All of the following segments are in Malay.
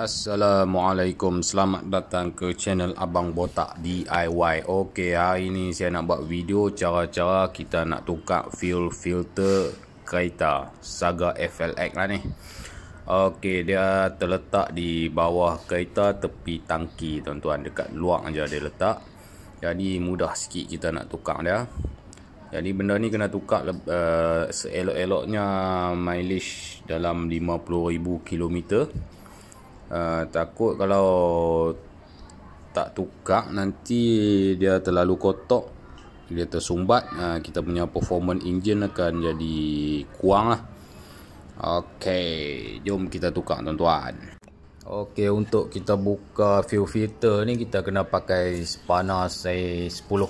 Assalamualaikum Selamat datang ke channel Abang Botak DIY Ok hari ni saya nak buat video Cara-cara kita nak tukar fuel filter kereta Saga FLX lah ni Ok dia terletak di bawah kereta tepi tangki tuan-tuan Dekat luar je dia letak Jadi mudah sikit kita nak tukar dia jadi benda ni kena tukar uh, seelok-eloknya mileage dalam 50,000 kilometer. Ah, takut kalau tak tukar nanti dia terlalu kotak dia tersumbat uh, kita punya performance engine akan jadi kurang lah Okey, jom kita tukar tuan-tuan. Okey, untuk kita buka fuel filter ni kita kena pakai spanner size 10.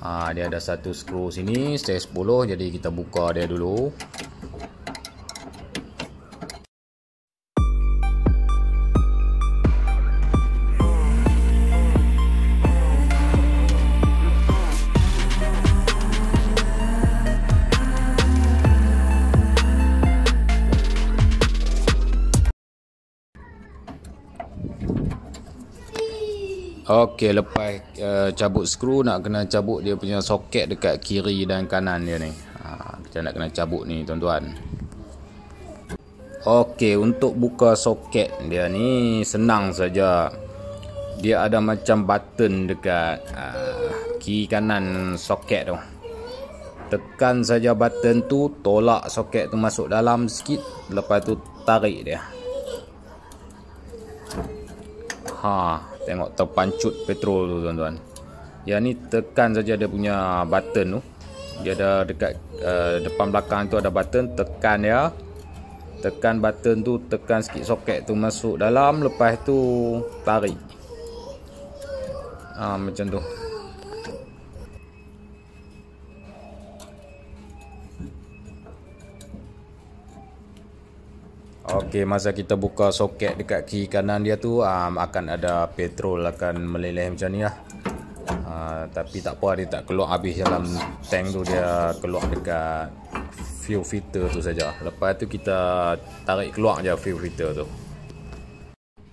Ah, ha, dia ada satu skru sini size 10 jadi kita buka dia dulu. Okey, lepas uh, cabut skru nak kena cabut dia punya soket dekat kiri dan kanan dia ni. Ha, kita nak kena cabut ni tuan-tuan. Okey, untuk buka soket dia ni senang saja. Dia ada macam button dekat uh, ha, kiri kanan soket tu. Tekan saja button tu, tolak soket tu masuk dalam sikit, lepas tu tarik dia ha tengok terpancut petrol tu tuan-tuan Ya ni tekan saja dia punya button tu dia ada dekat uh, depan belakang tu ada button tekan ya tekan button tu tekan sikit soket tu masuk dalam lepas tu tarik ha, macam tu Okey, masa kita buka soket dekat kiri kanan dia tu um, akan ada petrol akan meleleh macam ni lah. Uh, tapi tak apa dia tak keluar habis dalam tank tu dia keluar dekat fuel filter tu saja. Lepas tu kita tarik keluar je fuel filter tu.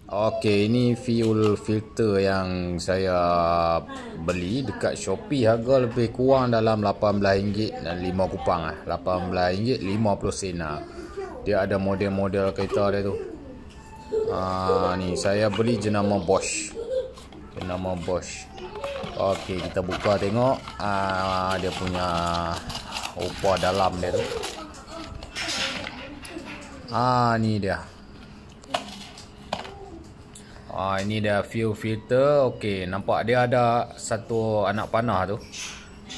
Okey, ini fuel filter yang saya beli dekat Shopee harga lebih kurang dalam RM18 dan 5 kupang ah. RM18 50 sen dia ada model-model kereta dia tu Ah ni saya beli jenama Bosch jenama Bosch ok kita buka tengok ah, dia punya rupa dalam dia tu Ah ni dia Ah ini dia fuel filter okey nampak dia ada satu anak panah tu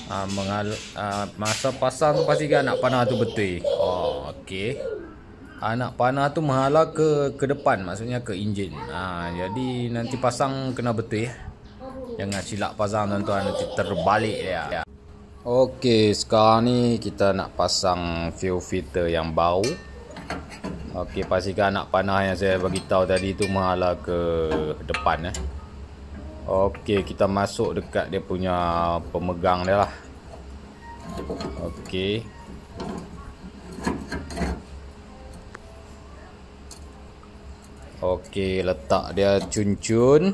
ah, mengal, ah, masa pasang tu pastikan anak panah tu betul oh okey anak panah tu menghala ke ke depan maksudnya ke enjin. Ha, jadi nanti pasang kena betul ya. Jangan silap pasang tuan-tuan nanti terbalik dia. Ya. Okey, sekarang ni kita nak pasang fuel filter yang bau. Okey, pastikan anak panah yang saya bagi tahu tadi tu menghala ke depan ya. Okey, kita masuk dekat dia punya pemegang dia lah. Okey. Okey, letak dia cun-cun.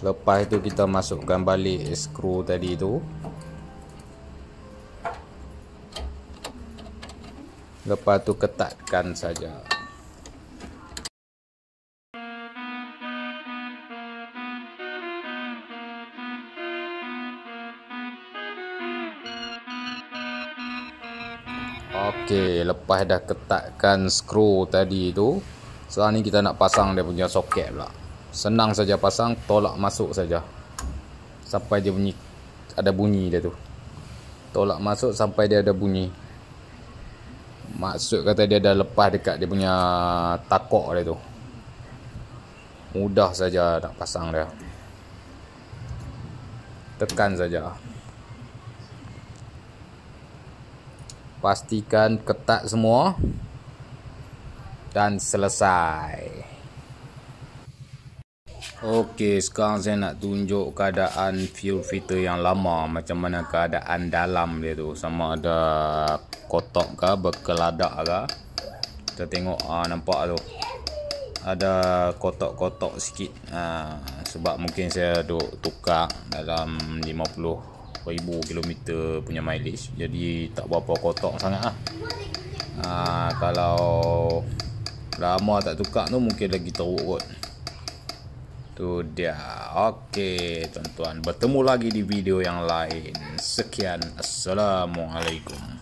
Lepas itu kita masukkan balik skru tadi tu. Lepas tu ketatkan saja. ok lepas dah ketatkan skru tadi tu sekarang ni kita nak pasang dia punya soket pula senang saja pasang tolak masuk saja sampai dia bunyi ada bunyi dia tu tolak masuk sampai dia ada bunyi maksud kata dia dah lepas dekat dia punya takok dia tu mudah saja nak pasang dia tekan saja pastikan ketat semua dan selesai ok sekarang saya nak tunjuk keadaan fuel filter yang lama macam mana keadaan dalam dia tu sama ada kotak ke berkeladak ke kita tengok ha, nampak tu ada kotak-kotak sikit ha, sebab mungkin saya duk tukar dalam 50 4000km punya mileage jadi tak berapa kotak sangat lah ha, kalau lama tak tukar tu mungkin lagi teruk kot tu dia ok tuan-tuan bertemu lagi di video yang lain sekian Assalamualaikum